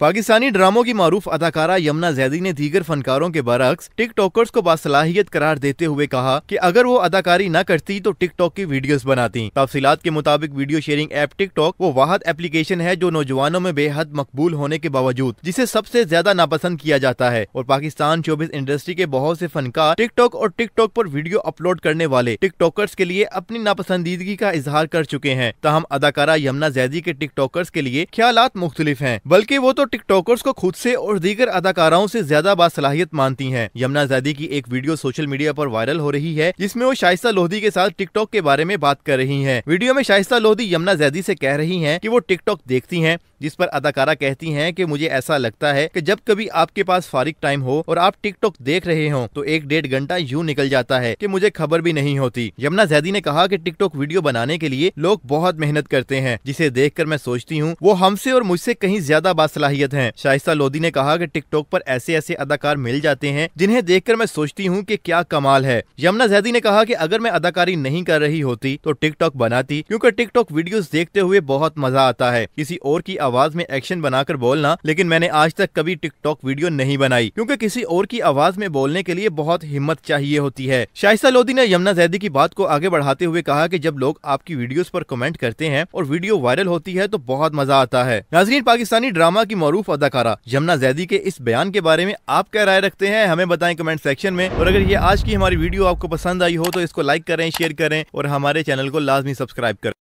पाकिस्तानी ड्रामों की मरूफ अदाकारा यमुना जैदी ने दीगर फनकारों के बरक्स टिक टॉकर्स को बासलाहियत करार देते हुए कहा कि अगर वो अदाकारी न करती तो टिक टॉक की वीडियोस बनाती तफसीत के मुताबिक video sharing app TikTok वो वाहद एप्लीकेशन है जो नौजवानों में बेहद मकबूल होने के बावजूद जिसे सबसे ज्यादा नापसंद किया जाता है और पाकिस्तान चौबीस इंडस्ट्री के बहुत से फनकार टिक टॉक और टिक टॉक वीडियो अपलोड करने वाले टिक टॉकर्स के लिए अपनी नापसंदीदगी का इजहार कर चुके हैं तहम अदाकारा यमुना जैदी के टिक टॉकर्स के लिए ख्याल मुख्तलिफ है बल्कि वो तो टिकटॉकर्स को खुद से और दीगर अदाकाराओं से ज्यादा बासलाहियत मानती हैं। यमुना जैदी की एक वीडियो सोशल मीडिया पर वायरल हो रही है जिसमें वो शाइस्ता लोधी के साथ टिकटॉक के बारे में बात कर रही है वीडियो में शाइस्ता लोधी यमुना जैदी से कह रही है की वो टिकटॉक देखती है जिस पर अदाकारा कहती हैं कि मुझे ऐसा लगता है कि जब कभी आपके पास फारिक टाइम हो और आप टिकटॉक देख रहे हो तो एक डेढ़ घंटा यूँ निकल जाता है कि मुझे खबर भी नहीं होती यमुना जैदी ने कहा कि टिकटॉक वीडियो बनाने के लिए लोग बहुत मेहनत करते हैं जिसे देख कर मैं सोचती हूँ वो हमसे और मुझसे कहीं ज्यादा बासलाहियत है शाइस्ता लोधी ने कहा की टिकटॉक पर ऐसे ऐसे अदाकार मिल जाते हैं जिन्हें देख कर मैं सोचती हूँ की क्या कमाल है यमुना जैदी ने कहा की अगर मैं अदाकारी नहीं कर रही होती तो टिकटॉक बनाती क्यूँकी टिकटॉक वीडियो देखते हुए बहुत मजा आता है किसी और की आवाज में एक्शन बनाकर बोलना लेकिन मैंने आज तक कभी टिकटॉक वीडियो नहीं बनाई क्योंकि किसी और की आवाज में बोलने के लिए बहुत हिम्मत चाहिए होती है शाइस्ता लोधी ने यमुना जैदी की बात को आगे बढ़ाते हुए कहा की जब लोग आपकी वीडियो आरोप कमेंट करते हैं और वीडियो वायरल होती है तो बहुत मजा आता है नाजरीन पाकिस्तानी ड्रामा की मरूफ अदाकारा यमुना जैदी के इस बयान के बारे में आप क्या राय रखते हैं हमें बताए कमेंट सेक्शन में और अगर ये आज की हमारी वीडियो आपको पसंद आई हो तो इसको लाइक करें शेयर करें और हमारे चैनल को लाजमी सब्सक्राइब करें